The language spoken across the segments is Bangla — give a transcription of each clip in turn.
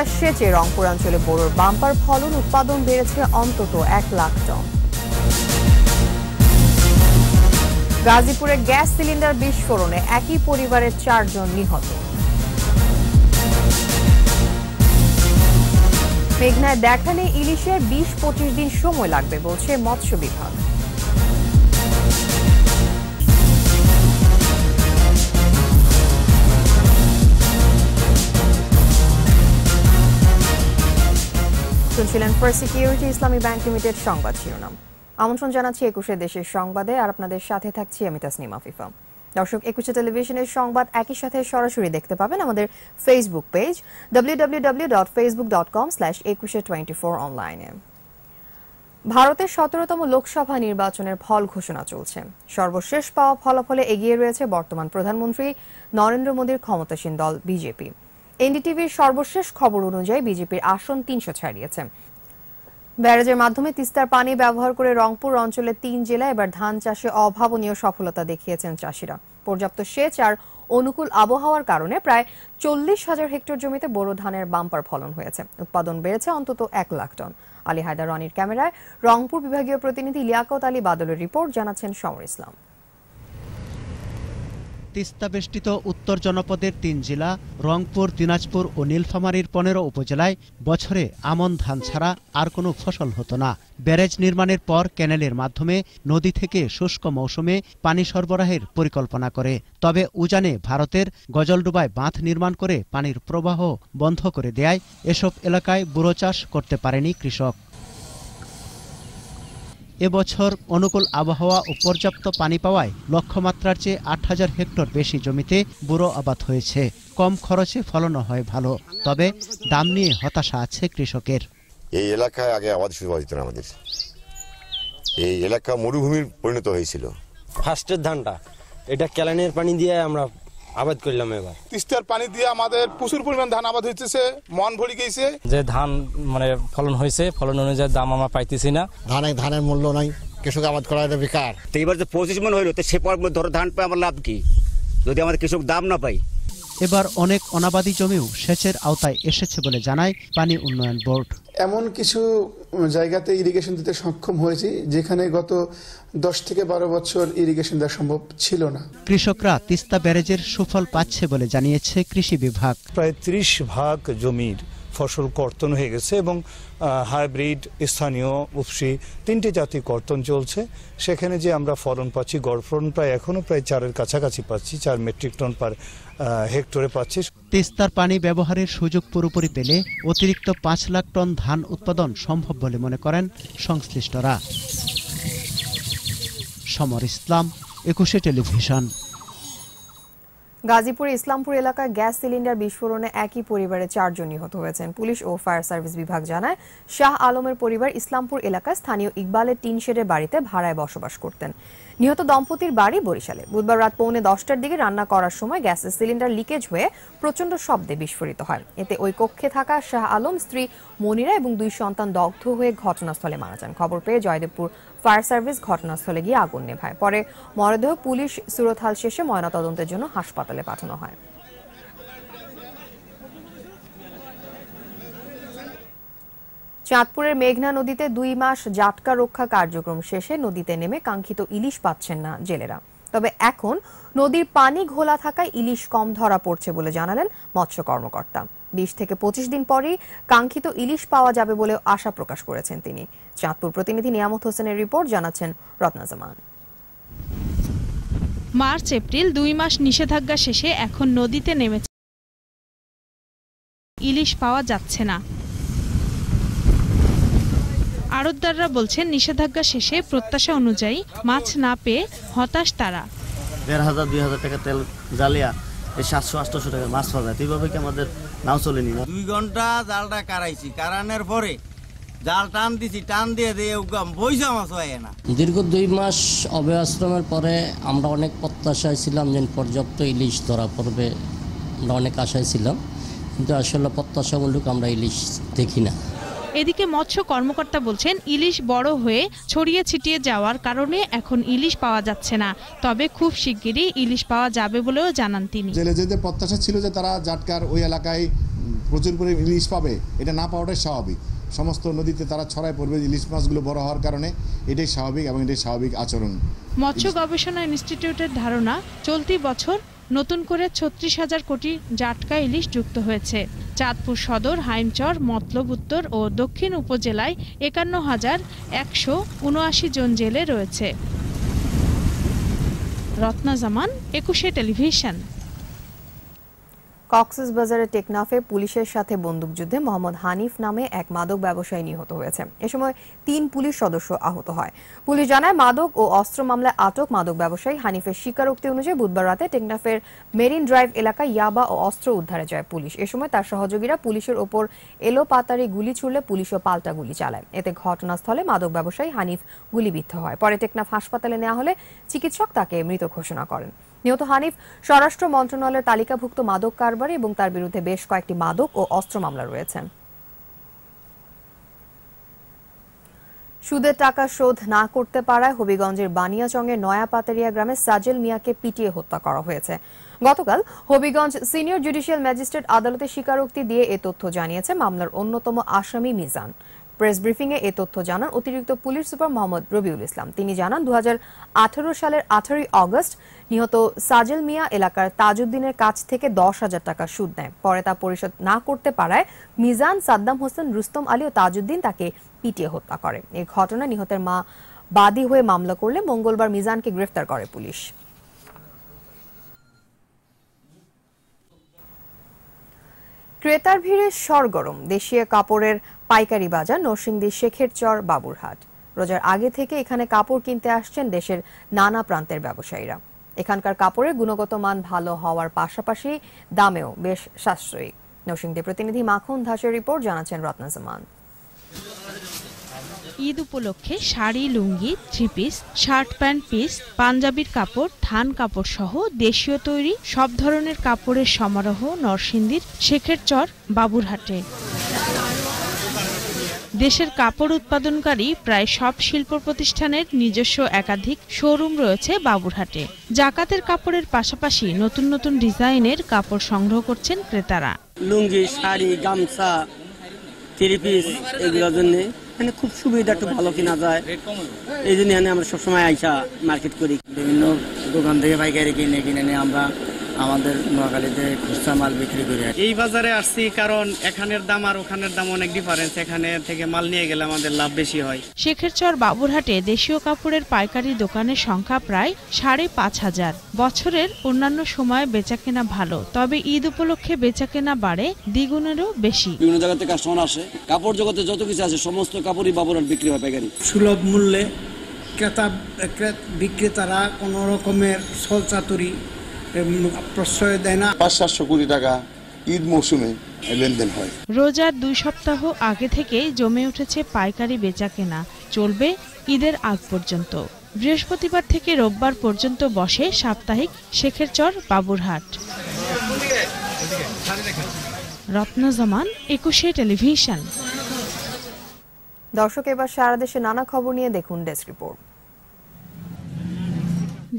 হেক্টর সেচে রংপুর অঞ্চলে বোরোর বাম্পার ফলন উৎপাদন বেড়েছে অন্তত এক লাখ টন গাজীপুরে গ্যাস সিলিন্ডার বিস্ফোরণে একই পরিবারের চারজন নিহত মেঘনায় দেখানে ইলিশের বিশ পঁচিশ দিন সময় লাগবে বলছে মৎস্য বিভাগ শুনছিলেন First Security Islami Bank Limited সংবাদ শিরোনাম আমন্ত্রণ জানাচ্ছি একুশে দেশের সংবাদে আর আপনাদের সাথে থাকছি আমি তাসনিম আফিফা দর্শক একুশে টেলিভিশনের সংবাদ একই সাথে সরাসরি দেখতে পাবেন আমাদের ফেসবুক পেজ www.facebook.com/2124 অনলাইনে ভারতের সতেরোতম লোকসভা নির্বাচনের ফল ঘোষণা চলছে সর্বশেষ পাওয়া ফলাফলে এগিয়ে রয়েছে বর্তমান প্রধানমন্ত্রী নরেন্দ্র মোদীর ক্ষমতাসীন দল বিজেপি এনডিটিভির সর্বশেষ খবর অনুযায়ী বিজেপির আসন তিনশো ছাড়িয়েছে ব্যারেজের মাধ্যমে তিস্তার পানি ব্যবহার করে রংপুর অঞ্চলের তিন জেলা এবার ধান চাষে অভাবনীয় সফলতা দেখিয়েছেন চাষিরা পর্যাপ্ত সেচ আর অনুকূল আবহাওয়ার কারণে প্রায় চল্লিশ হাজার হেক্টর জমিতে বোরো ধানের বাম্পার ফলন হয়েছে উৎপাদন বেড়েছে অন্তত এক লাখ টন আলী হায়দার রনির ক্যামেরায় রংপুর বিভাগীয় প্রতিনিধি লিয়াকত আলী বাদলের রিপোর্ট জানাচ্ছেন সমর ইসলাম তিস্তাবেষ্টিত উত্তর জনপদের তিন জেলা রংপুর দিনাজপুর ও নীলফামারীর পনেরো উপজেলায় বছরে আমন ধান ছাড়া আর কোনো ফসল হতো না ব্যারেজ নির্মাণের পর ক্যানেলের মাধ্যমে নদী থেকে শুষ্ক মৌসুমে পানি সরবরাহের পরিকল্পনা করে তবে উজানে ভারতের গজলডুবায় বাঁধ নির্মাণ করে পানির প্রবাহ বন্ধ করে দেয় এসব এলাকায় বুড়ো চাষ করতে পারেনি কৃষক এবছর অনুকূল আবহাওয়া ও পর্যাপ্ত পানি পাওয়ায় লক্ষ্যমাত্রার চেয়ে আট হাজার হেক্টর বেশি জমিতে বুড়ো আবাদ হয়েছে কম খরচে ফলনও হয় ভালো তবে দাম নিয়ে হতাশা আছে কৃষকের এই এলাকায় আগে আবাদ শুরু হয়েছিল আমাদের এই এলাকা মরুভূমির পরিণত হয়েছিল ফার্স্টের ধানটা এটা ক্যালানের পানি দিয়ে আমরা আবাদ করলাম এবার তিস্তার পানি দিয়ে আমাদের প্রচুর পরিমাণ ধান আবাদ হইতেছে মন ভরি গেছে যে ধান মানে ফলন হয়েছে ফলন অনুযায়ী দাম আমরা পাইতেছি না ধানে ধানের মূল্য নাই কৃষক আবাদ করা এটা বেকার তো এবার যে পঁচিশ মন হইলো তো সে পর ধরো ধান পাই আমার লাভ কি যদি আমাদের কৃষক দাম না পাই এবার অনেক অনাবাদী জমিও সেচের আওতায় এসেছে বলে জানায় পানি উন্নয়ন বোর্ড এমন কিছু জায়গাতে ইরিগেশন দিতে সক্ষম হয়েছি যেখানে গত দশ থেকে বারো বছর ইরিগেশন দেওয়া সম্ভব ছিল না কৃষকরা তিস্তা ব্যারেজের সুফল পাচ্ছে বলে জানিয়েছে কৃষি বিভাগ প্রায় ত্রিশ ভাগ জমির ফসল কর্তন হয়ে গেছে এবং হাইব্রিড স্থানীয় উপসি তিনটি জাতি কর্তন চলছে সেখানে যে আমরা ফলন পাচ্ছি গড় ফলন প্রায় এখনও প্রায় চারের কাছাকাছি পাচ্ছি চার মেট্রিক টন পার হেক্টরে পাচ্ছি তিস্তার পানি ব্যবহারের সুযোগ পুরোপুরি পেলে অতিরিক্ত পাঁচ লাখ টন ধান উৎপাদন সম্ভব বলে মনে করেন সংশ্লিষ্টরা সমর ইসলাম একুশে টেলিভিশন গাজীপুর ইসলামপুর এলাকায় গ্যাস সিলিন্ডার বিস্ফোরণে একই পরিবারে চারজন নিহত হয়েছেন পুলিশ ও ফায়ার সার্ভিস বিভাগ জানায় শাহ আলমের পরিবার ইসলামপুর এলাকায় স্থানীয় ইকবালের টিন শেডের বাড়িতে ভাড়ায় বসবাস করতেন নিহত দম্পতির বাড়ি বরিশালে বুধবার রাত পৌনে দশটার দিকে রান্না করার সময় গ্যাসের সিলিন্ডার লিকেজ হয়ে প্রচণ্ড শব্দে বিস্ফোরিত হয় এতে ওই কক্ষে থাকা শাহ আলম স্ত্রী মনিরা এবং দুই সন্তান দগ্ধ হয়ে ঘটনাস্থলে মারা যান খবর পেয়ে জয়দেবপুর ফায়ার সার্ভিস ঘটনাস্থলে গিয়ে আগুন নেভায় পরে মরদেহ পুলিশ সুরতহাল শেষে ময়নাতদন্তের জন্য হাসপাতালে পাঠানো হয় চাঁদপুরের মেঘনা নদীতে দুই মাস জাটকা রক্ষা কার্যক্রম শেষে নদীতে নেমে কাঙ্ক্ষিত ইলিশ পাচ্ছেন না জেলেরা তবে এখন নদীর পানি ঘোলা থাকায় ইলিশ কম ধরা পড়ছে বলে জানালেন মৎস্য কর্মকর্তা বিশ থেকে পঁচিশ দিন পরই কাঙ্ক্ষিত ইলিশ পাওয়া যাবে বলে আশা প্রকাশ করেছেন তিনি চাঁদপুর প্রতিনিধি নিয়ামত হোসেনের রিপোর্ট জানাচ্ছেন রত্নাজামান মার্চ এপ্রিল দুই মাস নিষেধাজ্ঞা শেষে এখন নদীতে নেমেছে ইলিশ পাওয়া যাচ্ছে না আড়তদাররা বলছেন নিষেধাজ্ঞা শেষে প্রত্যাশা অনুযায়ী মাছ না পেয়ে হতাশ তারা দেড় হাজার দুই হাজার টাকা তেল জ্বালিয়া এই সাতশো আটশো টাকা মাছ পাওয়া যায় এইভাবে কি আমাদের নাও চলে নি দুই ঘন্টা জালটা কারাইছি কারানের পরে জাল টান দিছি টান দিয়ে দিয়ে বইসা মাছ হয় না দীর্ঘ দুই মাস অভয়াশ্রমের পরে আমরা অনেক প্রত্যাশায় ছিলাম যে পর্যাপ্ত ইলিশ ধরা পড়বে আমরা অনেক আশায় ছিলাম কিন্তু আসলে প্রত্যাশামূলক আমরা ইলিশ দেখি না এদিকে মৎস্য কর্মকর্তা বলছেন ইলিশ বড় হয়ে ছড়িয়ে ছিটিয়ে যাওয়ার কারণে এখন ইলিশ পাওয়া যাচ্ছে না তবে খুব শিগগিরই ইলিশ পাওয়া যাবে বলেও জানান তিনি জেলে যেতে প্রত্যাশা ছিল যে তারা জাটকার ওই এলাকায় প্রচুর পরিমাণে ইলিশ পাবে এটা না পাওয়াটাই স্বাভাবিক সমস্ত নদীতে তারা ছড়ায় পড়বে ইলিশ মাছগুলো বড় হওয়ার কারণে এটাই স্বাভাবিক এবং এটাই স্বাভাবিক আচরণ মৎস্য গবেষণা ইনস্টিটিউটের ধারণা চলতি বছর নতুন করে ছত্রিশ হাজার কোটি জাটকা ইলিশ যুক্ত হয়েছে চাঁদপুর সদর হাইমচর মতলব উত্তর ও দক্ষিণ উপজেলায় একান্ন হাজার একশো উনআশি জন জেলে রয়েছে রত্না জামান একুশে টেলিভিশন বাজারের টেকনাফে পুলিশের সাথে বন্দুকযুদ্ধে মোহাম্মদ হানিফ নামে এক মাদক ব্যবসায়ী নিহত হয়েছে এ সময় তিন পুলিশ সদস্য আহত হয় পুলিশ জানায় মাদক ও অস্ত্র মামলায় আটক মাদক ব্যবসায়ী হানিফের স্বীকারোক্তি অনুযায়ী বুধবার রাতে টেকনাফের মেরিন ড্রাইভ এলাকায় ইয়াবা ও অস্ত্র উদ্ধারে যায় পুলিশ এ সময় তার সহযোগীরা পুলিশের ওপর এলো পাতারি গুলি ছুড়লে পুলিশও পাল্টা গুলি চালায় এতে ঘটনাস্থলে মাদক ব্যবসায়ী হানিফ গুলিবিদ্ধ হয় পরে টেকনাফ হাসপাতালে নেওয়া হলে চিকিৎসক তাকে মৃত ঘোষণা করেন নিহত হানিফ স্বরাষ্ট্র মন্ত্রণালয়ের তালিকাভুক্ত মাদক কারবারি এবং তার বিরুদ্ধে বেশ কয়েকটি মাদক ও অস্ত্র মামলা রয়েছে সুদের টাকা শোধ না করতে পারায় হবিগঞ্জের বানিয়াচংয়ের নয়াপাতারিয়া গ্রামে সাজেল মিয়াকে পিটিয়ে হত্যা করা হয়েছে গতকাল হবিগঞ্জ সিনিয়র জুডিশিয়াল ম্যাজিস্ট্রেট আদালতে স্বীকারোক্তি দিয়ে এ তথ্য জানিয়েছে মামলার অন্যতম আসামি মিজান প্রেস ব্রিফিংয়ে এ তথ্য জানান অতিরিক্ত পুলিশ সুপার মোহাম্মদ রবিউল ইসলাম তিনি জানান দু সালের আঠারোই অগস্ট নিহত সাজেল মিয়া এলাকার তাজউদ্দিনের কাছ থেকে দশ হাজার টাকা সুদ নেয় পরে তা পরিশোধ না করতে পারায় মিজান সাদ্দাম হোসেন রুস্তম আলী ও তাজউদ্দিন তাকে পিটিয়ে হত্যা করে এ ঘটনায় নিহতের মা বাদী হয়ে মামলা করলে মঙ্গলবার মিজানকে গ্রেফতার করে পুলিশ ক্রেতার ভিড়ে সরগরম দেশীয় কাপড়ের পাইকারি বাজার নরসিংদী শেখের চর বাবুরহাট রোজার আগে থেকে এখানে কাপড় কিনতে আসছেন দেশের নানা প্রান্তের ব্যবসায়ীরা এখানকার কাপড়ের গুণগত মান ভালো হওয়ার পাশাপাশি দামেও বেশ সাশ্রয়ী নরসিংদী প্রতিনিধি মাখন দাসের রিপোর্ট জানাচ্ছেন রত্নজমান ঈদ উপলক্ষে sari lungi three piece shirt pant piece পাঞ্জাবির কাপড় ধান কাপড় সহ দেশীয় তৈরি সব ধরনের কাপড়ের সমারোহ নরসিংদীর শেখের চর বাবুরহাটে দেশের কাপড় উৎপাদনকারী প্রায় সব শিল্প প্রতিষ্ঠানের নিজস্ব একাধিক শোরুম রয়েছে বাবুরহাটে জাকাতের কাপড়ের পাশাপাশি নতুন নতুন ডিজাইনের কাপড় সংগ্রহ করছেন ক্রেতারা লুঙ্গি শাড়ি গামছা থ্রি এগুলোর জন্য এখানে খুব সুবিধা একটু ভালো কিনা যায় এই জন্য আমরা সবসময় আইসা মার্কেট করি বিভিন্ন দোকান থেকে পাইকারি কিনে কিনে নিয়ে আমরা আমাদের নোয়াখালীতে খুচরা মাল বিক্রি করি এই বাজারে আসছি কারণ এখানের দাম আর ওখানের দাম অনেক ডিফারেন্স এখানে থেকে মাল নিয়ে গেলে আমাদের লাভ বেশি হয় শেখের চর বাবুরহাটে দেশীয় কাপড়ের পাইকারি দোকানের সংখ্যা প্রায় সাড়ে পাঁচ হাজার বছরের অন্যান্য সময়ে বেচাকেনা ভালো তবে ঈদ উপলক্ষে বেচাকেনা বাড়ে দ্বিগুণেরও বেশি বিভিন্ন জায়গা থেকে কাস্টমার আসে কাপড় জগতে যত কিছু আছে সমস্ত কাপড়ই বাবুরহাট বিক্রি হয় পাইকারি সুলভ মূল্যে ক্রেতা বিক্রেতারা কোনো রকমের সলচাতুরি প্রশ্রয় দেয় না পাঁচ সাতশো কোটি টাকা ঈদ মৌসুমে লেনদেন হয় রোজার দুই সপ্তাহ আগে থেকেই জমে উঠেছে পাইকারি বেচা কেনা চলবে ঈদের আগ পর্যন্ত বৃহস্পতিবার থেকে রোববার পর্যন্ত বসে সাপ্তাহিক শেখেরচর বাবুরহাট রত্না জামান একুশে টেলিভিশন দর্শক এবার সারা দেশে নানা খবর নিয়ে দেখুন ডেস্ক রিপোর্ট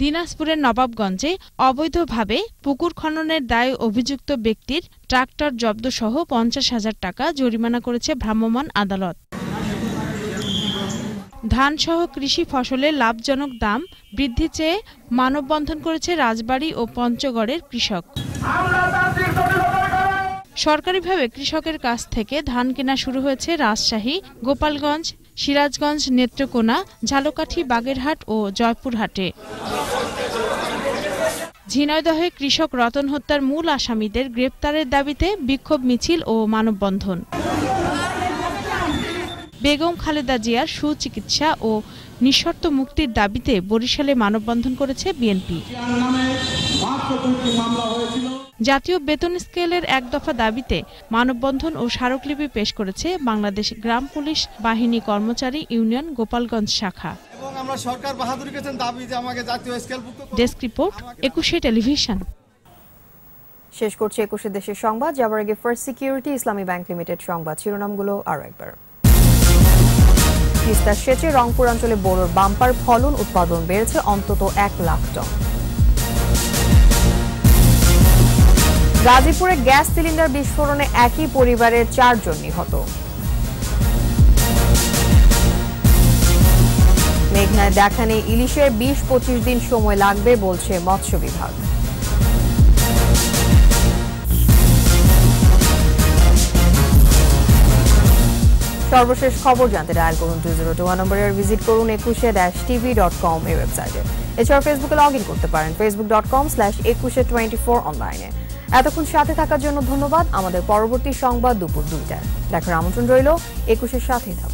দিনাজপুরের নবাবগঞ্জে অবৈধভাবে পুকুর খননের দায়ে অভিযুক্ত ব্যক্তির ট্রাক্টর জব্দ সহ পঞ্চাশ হাজার টাকা জরিমানা করেছে ভ্রাম্যমাণ আদালত ধানসহ কৃষি ফসলের লাভজনক দাম বৃদ্ধি চেয়ে মানববন্ধন করেছে রাজবাড়ী ও পঞ্চগড়ের কৃষক সরকারিভাবে কৃষকের কাছ থেকে ধান কেনা শুরু হয়েছে রাজশাহী গোপালগঞ্জ সিরাজগঞ্জ নেত্রকোনা ঝালকাঠি বাগেরহাট ও জয়পুরহাটে ঝিনাইদহে কৃষক রতন হত্যার মূল আসামিদের গ্রেপ্তারের দাবিতে বিক্ষোভ মিছিল ও মানববন্ধন বেগম খালেদা জিয়ার সুচিকিৎসা ও নিঃশর্ত মুক্তির দাবিতে বরিশালে মানববন্ধন করেছে বিএনপি জাতীয় বেতন স্কেলের এক দফা দাবিতে মানববন্ধন ও স্মারকলিপি পেশ করেছে বাংলাদেশ গ্রাম পুলিশ বাহিনী কর্মচারী ইউনিয়ন গোপালগঞ্জ শাখা ডেস্ক রিপোর্ট একুশে টেলিভিশন শেষ করছে একুশে দেশের সংবাদ যাবার আগে First Security Islami Bank Limited সংবাদ শিরোনামগুলো আরও একবার তিস্তার সেচে রংপুর অঞ্চলে বোরোর বাম্পার ফলন উৎপাদন বেড়েছে অন্তত এক লাখ টন গাজীপুরে গ্যাস সিলিন্ডার বিস্ফোরণে একই পরিবারের চারজন নিহত মেঘনায় দেখা নেই ইলিশের বিশ পঁচিশ দিন সময় লাগবে বলছে মৎস্য বিভাগ সর্বশেষ খবর জানতে ডায়াল করুন টু জিরো টু ওয়ান নম্বরে ভিজিট করুন Ekushey dash TV dot com এই ওয়েবসাইটে এছাড়াও ফেসবুকে লগ ইন করতে পারেন Facebook dot com slash Ekushey twenty four অনলাইনে এতক্ষণ সাথে থাকার জন্য ধন্যবাদ আমাদের পরবর্তী সংবাদ দুপুর দুইটায় দেখার আমন্ত্রণ রইল একুশের সাথে থাকুন